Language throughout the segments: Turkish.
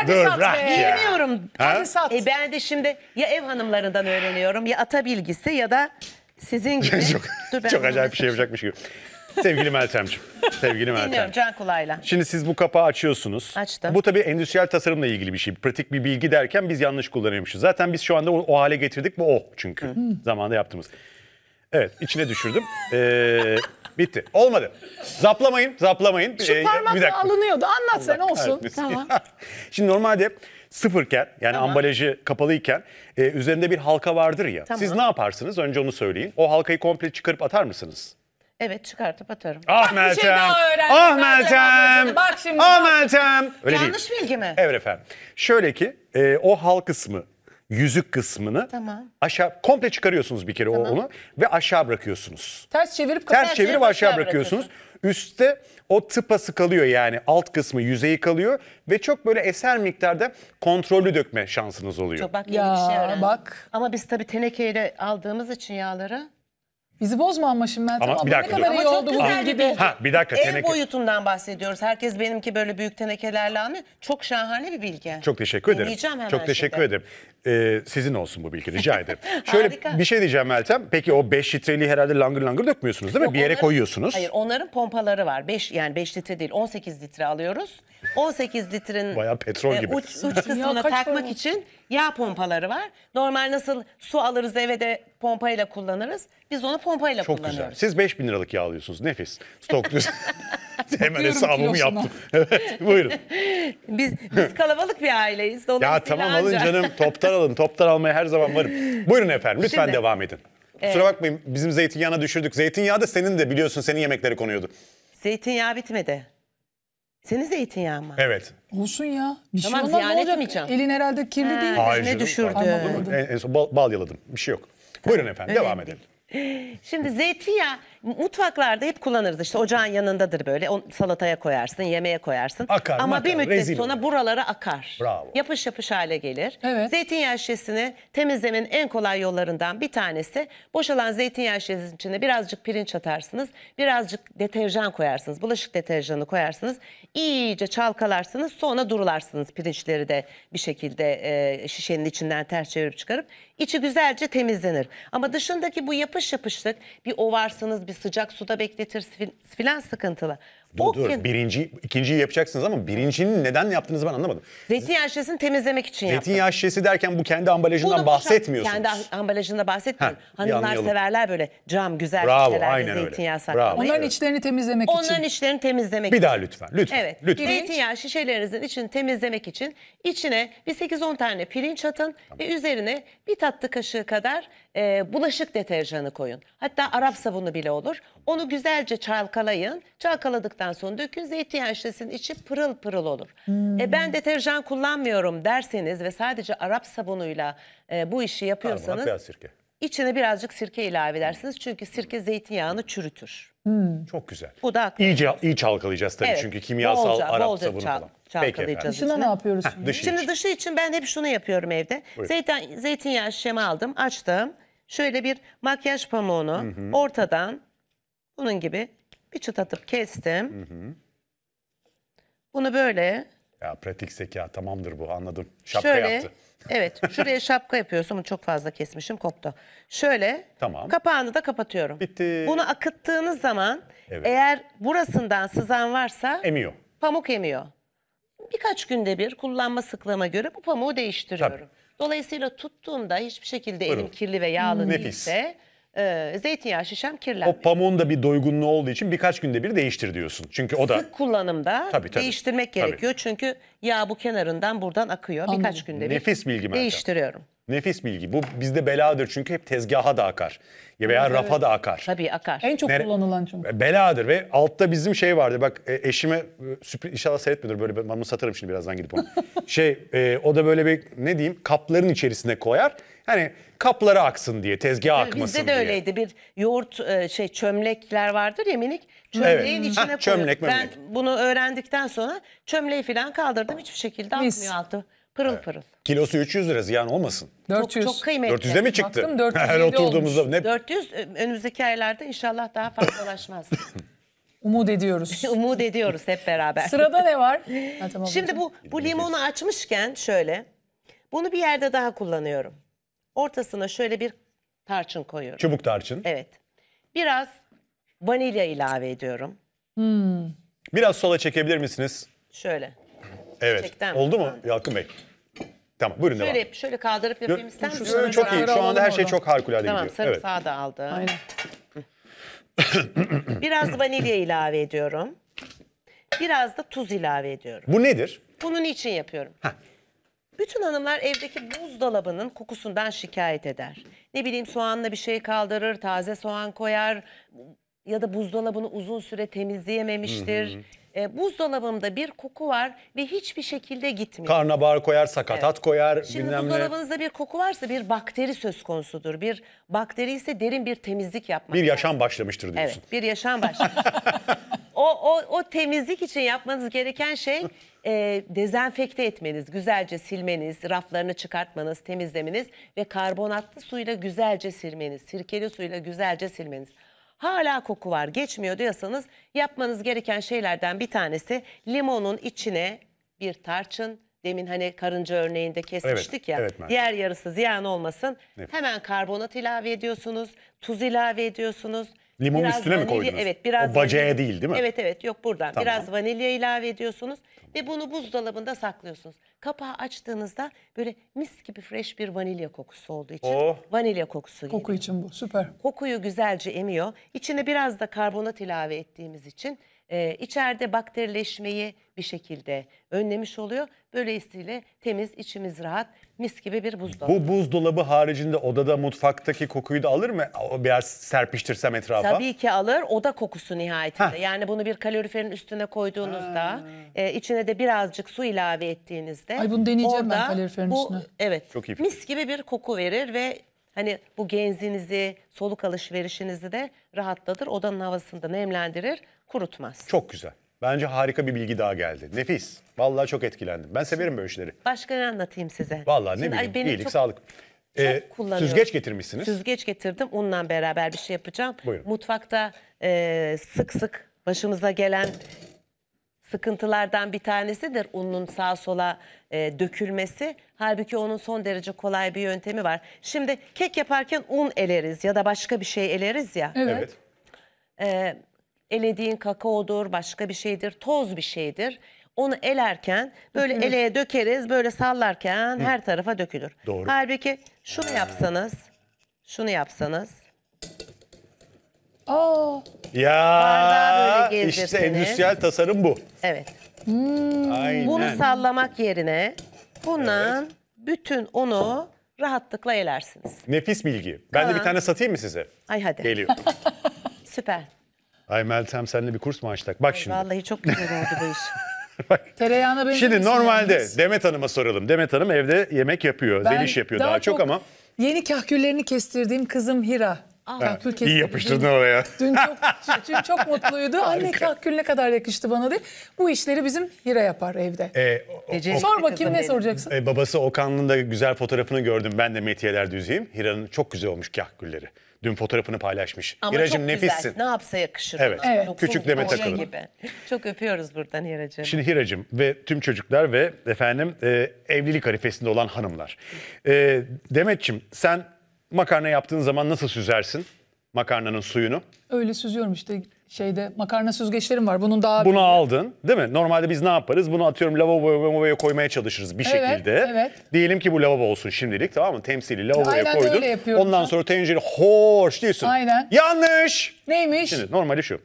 Hadisat Bırak be. ya. Bilmiyorum. Ha? E ben de şimdi ya ev hanımlarından öğreniyorum ya ata bilgisi ya da sizin gibi. çok Dur ben çok acayip bir şey yapacakmış gibi. Sevgili Meltemciğim. Sevgili Meltem. Dinliyorum can kulağıyla. Şimdi siz bu kapağı açıyorsunuz. Açtım. Bu tabii endüstriyel tasarımla ilgili bir şey. Pratik bir bilgi derken biz yanlış kullanıyormuşuz. Zaten biz şu anda o, o hale getirdik. Bu o çünkü. Zamanında yaptığımız. Evet içine düşürdüm. Ee, bitti. Olmadı. Zaplamayın, zaplamayın. Şu ee, bir parmakla dakika. alınıyordu. Anlat sen olsun. Tamam. Şimdi normalde sıfırken yani Tamam. ambalajı kapalıyken e, üzerinde bir halka vardır ya. Tamam. Siz ne yaparsınız? Önce onu söyleyin. O halkayı komple çıkarıp atar mısınız? Evet çıkartıp atarım. Ah bir şey daha Ah Meltem Meltem. Bak şimdi Ah bak. Meltem. Öyle değil. Yanlış bilgi mi? Evet efendim. Şöyle ki e, o halk kısmı yüzük kısmını tamam. aşağı komple çıkarıyorsunuz bir kere tamam. onu ve aşağı bırakıyorsunuz. Ters çevirip ters çevirip aşağı, aşağı bırakıyorsunuz. Üste o tıpası kalıyor yani alt kısmı yüzeyi kalıyor ve çok böyle eser miktarda kontrollü dökme şansınız oluyor. Çok bak ya, bir şey öğrendim. Bak. Ama biz tabii tenekeyle aldığımız için yağları Bizi bozma ama şimdi ben tamam. Ne dur. kadar iyi Ama çok olduğumuz güzel bir gibi. bilgi. Ha bir dakika Ev teneke. boyutundan bahsediyoruz. Herkes benimki böyle büyük tenekelerle anlıyor. Çok şahane bir bilgi. Çok teşekkür ederim. hemen Çok teşekkür şimdi. ederim. Ee, sizin olsun bu bilgi rica ederim. Şöyle bir şey diyeceğim Meltem. Peki o 5 litreli herhalde langır langır dökmüyorsunuz değil mi? Yok, bir yere onların- koyuyorsunuz. Hayır onların pompaları var. 5 yani 5 litre değil 18 litre alıyoruz. 18 litrin Bayağı petrol e, gibi. uç, uç kısmına kaç takmak para? için yağ pompaları var. Normal nasıl su alırız eve de pompayla kullanırız. Biz onu pompayla Çok kullanıyoruz. güzel. Siz 5 bin liralık yağ alıyorsunuz. Nefis. Stokluyorsunuz. Hemen hesabımı yaptım. Evet buyurun. Biz, biz kalabalık bir aileyiz. Ya tamam alın canım toptan alın. Toptan almaya her zaman varım. Buyurun efendim lütfen Şimdi- devam edin. Kusura bakmayın bizim zeytinyağına düşürdük. Zeytinyağı da senin de biliyorsun senin yemekleri konuyordu. Zeytinyağı bitmedi. Senin zeytinyağı mı? Evet. Olsun ya. Bir şey Tamam, şey olmaz ziyan ne olacak? Elin herhalde kirli değil. Hayır canım, düşürdü? tamam, En- en son bal, bal yaladım. Bir şey yok. Buyurun efendim devam edelim. Şimdi zeytinyağı Mutfaklarda hep kullanırız işte ocağın yanındadır böyle. O, salataya koyarsın, yemeğe koyarsın. Akar, Ama makar, bir müddet rezil sonra buralara akar. Bravo. Yapış yapış hale gelir. Evet. Zeytinyağı şişesini temizlemenin en kolay yollarından bir tanesi boşalan zeytinyağı şişesinin içine birazcık pirinç atarsınız. Birazcık deterjan koyarsınız. Bulaşık deterjanı koyarsınız. iyice çalkalarsınız. Sonra durularsınız pirinçleri de bir şekilde e, şişenin içinden ters çevirip çıkarıp içi güzelce temizlenir. Ama dışındaki bu yapış yapışlık bir ovarsınız bir sıcak suda bekletir filan sıkıntılı. Dur dur. Birinci, ikinciyi yapacaksınız ama birincinin neden yaptığınızı ben anlamadım. Zeytinyağı şişesini temizlemek için Zeytinyağı yaptım. Zeytinyağı şişesi derken bu kendi ambalajından Bunu bahsetmiyorsunuz. Kendi ah- ambalajında bahsetmiyorum. Heh, Hanımlar severler böyle cam güzel Bravo, şişelerde zeytinyağı öyle. saklamayı. Bravo. Onların evet. içlerini temizlemek Onların için. Onların içlerini temizlemek Bir için. daha lütfen. Lütfen. Evet. Lütfen. Zeytinyağı şişelerinizin içini temizlemek için içine bir 8-10 tane pirinç atın tamam. ve üzerine bir tatlı kaşığı kadar e, bulaşık deterjanı koyun. Hatta Arap sabunu bile olur. Onu güzelce çalkalayın. Çalkaladık kullandıktan sonra dökün zeytinyağı işlesin içi pırıl pırıl olur. Hmm. E, ben deterjan kullanmıyorum derseniz ve sadece Arap sabunuyla e, bu işi yapıyorsanız Karbonat, sirke. içine birazcık sirke ilave hmm. edersiniz. Çünkü sirke hmm. zeytinyağını çürütür. Hmm. Çok güzel. Bu da aklınız. İyice, iyi çalkalayacağız tabii evet. çünkü kimyasal bolca, Arap bolca sabunu çal, Çalkalayacağız. Dışına ne yapıyoruz şimdi? Heh, dışı şimdi iç. dışı için ben hep şunu yapıyorum evde. Zeytin, zeytinyağı şişemi aldım açtım. Şöyle bir makyaj pamuğunu hı hı. ortadan bunun gibi bir çıt atıp kestim. Hı hı. Bunu böyle Ya pratik zeka tamamdır bu anladım. Şapka şöyle yaptı. evet şuraya şapka yapıyorsun. Bunu çok fazla kesmişim koptu. Şöyle Tamam. kapağını da kapatıyorum. Bitti. Bunu akıttığınız zaman Evet. eğer burasından sızan varsa Emiyor. pamuk emiyor. Birkaç günde bir kullanma sıklığıma göre bu pamuğu değiştiriyorum. Dolayısıyla tuttuğumda hiçbir şekilde Buyurun. elim kirli ve yağlı Nefis. değilse e, zeytinyağı şişem kirlenmiyor. O pamuğun da bir doygunluğu olduğu için birkaç günde bir değiştir diyorsun. Çünkü o da Sık kullanımda Tabii, tabii. değiştirmek Tabii. gerekiyor. Çünkü yağ bu kenarından buradan akıyor. Anladım. Birkaç günde bir nefis bilgi Meltem. değiştiriyorum. Nefis bilgi. Bu bizde beladır çünkü hep tezgaha da akar. Ya veya rafa da akar. Tabii akar. En çok Nere- kullanılan çünkü. E, beladır ve altta bizim şey vardı. Bak e, eşime e, sürpriz inşallah seyretmiyordur böyle ben bunu satarım şimdi birazdan gidip onu. şey e, o da böyle bir ne diyeyim kapların içerisine koyar. Hani kaplara aksın diye, tezgaha akmasın diye. Bizde de öyleydi. Bir yoğurt e, şey çömlekler vardır ya minik. Çömleğin evet. içine koyuyorum. Çömlek, ben bunu öğrendikten sonra çömleği falan kaldırdım. Hiçbir şekilde Mis. atmıyor altı. Pırıl evet. pırıl. Kilosu 300 lira ziyan olmasın. 400. Çok, çok kıymetli. de mi çıktı? Baktım 400 Her oturduğumuzda ne? 400 e, önümüzdeki aylarda inşallah daha fazla ulaşmaz. Umut ediyoruz. Umut ediyoruz hep beraber. Sırada ne var? ha, tamam, Şimdi bu, bu limonu açmışken şöyle. Bunu bir yerde daha kullanıyorum. Ortasına şöyle bir tarçın koyuyorum. Çubuk tarçın. Evet. Biraz vanilya ilave ediyorum. Hmm. Biraz sola çekebilir misiniz? Şöyle. Evet. Çekten Oldu mu Yalkın Bey? Tamam buyurun şöyle, devam. Şöyle, kaldırıp yapayım ister misiniz? Çok, çok iyi. Şu anda her şey çok harikulade tamam, gidiyor. Tamam sarımsağı evet. da aldım. Aynen. Biraz vanilya ilave ediyorum. Biraz da tuz ilave ediyorum. Bu nedir? Bunun için yapıyorum. Heh. Bütün hanımlar evdeki buzdolabının kokusundan şikayet eder. Ne bileyim soğanla bir şey kaldırır, taze soğan koyar ya da buzdolabını uzun süre temizleyememiştir. Hı hı. E, buzdolabımda bir koku var ve hiçbir şekilde gitmiyor. Karnabahar koyar, sakatat evet. koyar. Şimdi bilmem buzdolabınızda ne. bir koku varsa bir bakteri söz konusudur. Bir bakteri ise derin bir temizlik yapmak. Bir yaşam lazım. başlamıştır diyorsun. Evet bir yaşam başlamıştır. o, o, o temizlik için yapmanız gereken şey e, dezenfekte etmeniz, güzelce silmeniz, raflarını çıkartmanız, temizlemeniz ve karbonatlı suyla güzelce silmeniz, sirkeli suyla güzelce silmeniz. Hala koku var geçmiyor diyorsanız yapmanız gereken şeylerden bir tanesi limonun içine bir tarçın, demin hani karınca örneğinde kesmiştik evet, ya. Evet, diğer yarısı ziyan olmasın. Evet. Hemen karbonat ilave ediyorsunuz, tuz ilave ediyorsunuz limon biraz üstüne vanilya, mi koydunuz? Evet, biraz o bacaya vanilya. değil değil mi? Evet evet yok buradan. Tamam. Biraz vanilya ilave ediyorsunuz ve bunu buzdolabında saklıyorsunuz. Kapağı açtığınızda böyle mis gibi fresh bir vanilya kokusu olduğu için oh. vanilya kokusu geliyor. Koku için bu süper. Kokuyu güzelce emiyor. İçine biraz da karbonat ilave ettiğimiz için e, içeride bakterileşmeyi bir şekilde önlemiş oluyor. Böylesiyle temiz, içimiz rahat, mis gibi bir buzdolabı. Bu buzdolabı haricinde odada, mutfaktaki kokuyu da alır mı? Biraz serpiştirsem etrafa. Tabii ki alır. Oda kokusu nihayetinde. Heh. Yani bunu bir kaloriferin üstüne koyduğunuzda, e, içine de birazcık su ilave ettiğinizde. Ay bunu deneyeceğim ben kaloriferin bu, üstüne. Evet. Çok iyi fikir. Mis gibi bir koku verir ve Hani bu genzinizi, soluk alışverişinizi de rahatlatır. Odanın havasını da nemlendirir, kurutmaz. Çok güzel. Bence harika bir bilgi daha geldi. Nefis. Vallahi çok etkilendim. Ben severim böyle şeyleri. Başka ne anlatayım size? Vallahi ne Şimdi, bileyim. Benim İyilik, çok, sağlık. Çok ee, Süzgeç getirmişsiniz. Süzgeç getirdim. Onunla beraber bir şey yapacağım. Buyurun. Mutfakta e, sık sık başımıza gelen sıkıntılardan bir tanesidir unun sağa sola e, dökülmesi. Halbuki onun son derece kolay bir yöntemi var. Şimdi kek yaparken un eleriz ya da başka bir şey eleriz ya. Evet. E, elediğin kakaodur, başka bir şeydir, toz bir şeydir. Onu elerken böyle Hı. eleye dökeriz, böyle sallarken her tarafa dökülür. Doğru. Halbuki şunu yapsanız, şunu yapsanız Oo. Ya böyle işte gezdirseniz. endüstriyel tasarım bu. Evet. Hmm. Aynen. Bunu sallamak yerine bundan bütün unu rahatlıkla elersiniz. Nefis bilgi. Ben de bir tane satayım mı size? Ay hadi. Geliyor. Süper. Ay Meltem seninle bir kurs mu açtık? Bak şimdi. Vallahi çok güzel oldu bu iş. Bak. Tereyağına benziyor Şimdi normalde yalnız? Demet Hanım'a soralım. Demet Hanım evde yemek yapıyor, Ben deliş yapıyor daha, çok ama Yeni kahküllerini kestirdiğim kızım Hira. Ah, ha, kahkül iyi yapıştırdın dün, oraya. Dün çok, dün çok mutluydu. Anne kahkül ne kadar yakıştı bana diye. Bu işleri bizim Hira yapar evde. Ee, o, o, Sor bakayım ne soracaksın? Ee, babası Okan'ın da güzel fotoğrafını gördüm. Ben de metiyeler düzeyim. Hira'nın çok güzel olmuş kahkülleri. Dün fotoğrafını paylaşmış. Ama Hiracığım çok güzel. nefissin. Ne yapsa yakışır Evet. evet. Küçük deme boya gibi. Çok öpüyoruz buradan Hiracığım. Şimdi Hiracığım ve tüm çocuklar ve efendim e, evlilik harifesinde olan hanımlar. E, Demetçim sen Makarna yaptığın zaman nasıl süzersin makarnanın suyunu? Öyle süzüyorum işte şeyde makarna süzgeçlerim var. Bunun daha Bunu büyüğü. aldın değil mi? Normalde biz ne yaparız? Bunu atıyorum lavaboya, koymaya çalışırız bir evet, şekilde. Evet. Diyelim ki bu lavabo olsun şimdilik tamam mı? Temsili lavaboya Aynen koydun. Öyle yapıyorum Ondan ben. sonra tencere hoş diyorsun. Aynen. Yanlış. Neymiş? Şimdi normali şu.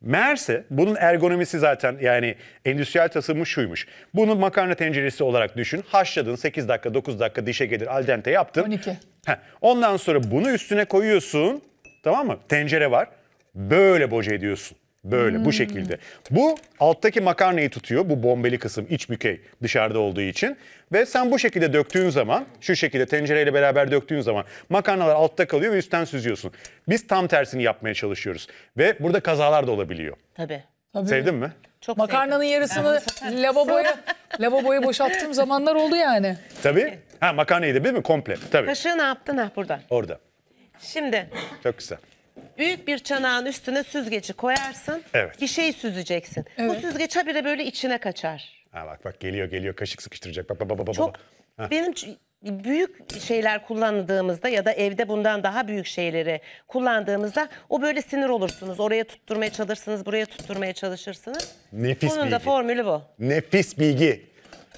Meğerse bunun ergonomisi zaten yani endüstriyel tasarımı şuymuş. Bunu makarna tenceresi olarak düşün. Haşladın 8 dakika 9 dakika dişe gelir al dente yaptın. 12. Heh. Ondan sonra bunu üstüne koyuyorsun. Tamam mı? Tencere var. Böyle boca ediyorsun. Böyle hmm. bu şekilde. Bu alttaki makarnayı tutuyor. Bu bombeli kısım iç bükey dışarıda olduğu için. Ve sen bu şekilde döktüğün zaman şu şekilde tencereyle beraber döktüğün zaman makarnalar altta kalıyor ve üstten süzüyorsun. Biz tam tersini yapmaya çalışıyoruz. Ve burada kazalar da olabiliyor. Tabii. Tabii. Sevdin mi? Çok Makarnanın sevdim. yarısını lavaboya lavaboya boşalttığım zamanlar oldu yani. Tabii. Ha makarnayı da değil mi? Komple. Tabii. Kaşığı ne yaptın ha burada? Orada. Şimdi. Çok güzel. Büyük bir çanağın üstüne süzgeci koyarsın. Evet. Bir şey süzeceksin. Evet. Bu süzgeç habire böyle içine kaçar. Ha bak bak geliyor geliyor kaşık sıkıştıracak. Bak bak bak bak. Çok bak. benim büyük şeyler kullandığımızda ya da evde bundan daha büyük şeyleri kullandığımızda o böyle sinir olursunuz. Oraya tutturmaya çalışırsınız, buraya tutturmaya çalışırsınız. Nefis Bunun bilgi. da formülü bu. Nefis bilgi.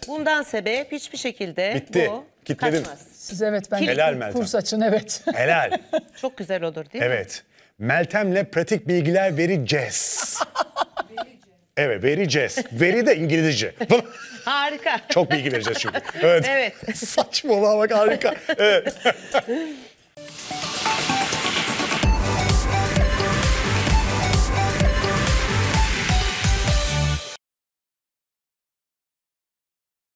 Bundan sebep hiçbir şekilde Bitti. bu Kitledim. kaçmaz. Siz evet ben Helal Meltem. kurs açın evet. Helal. Çok güzel olur değil mi? Evet. Meltem'le pratik bilgiler vereceğiz. Evet vereceğiz. Veri de İngilizce. Harika. Çok bilgi vereceğiz çünkü. Evet. evet. Saçmalama bak harika. Evet.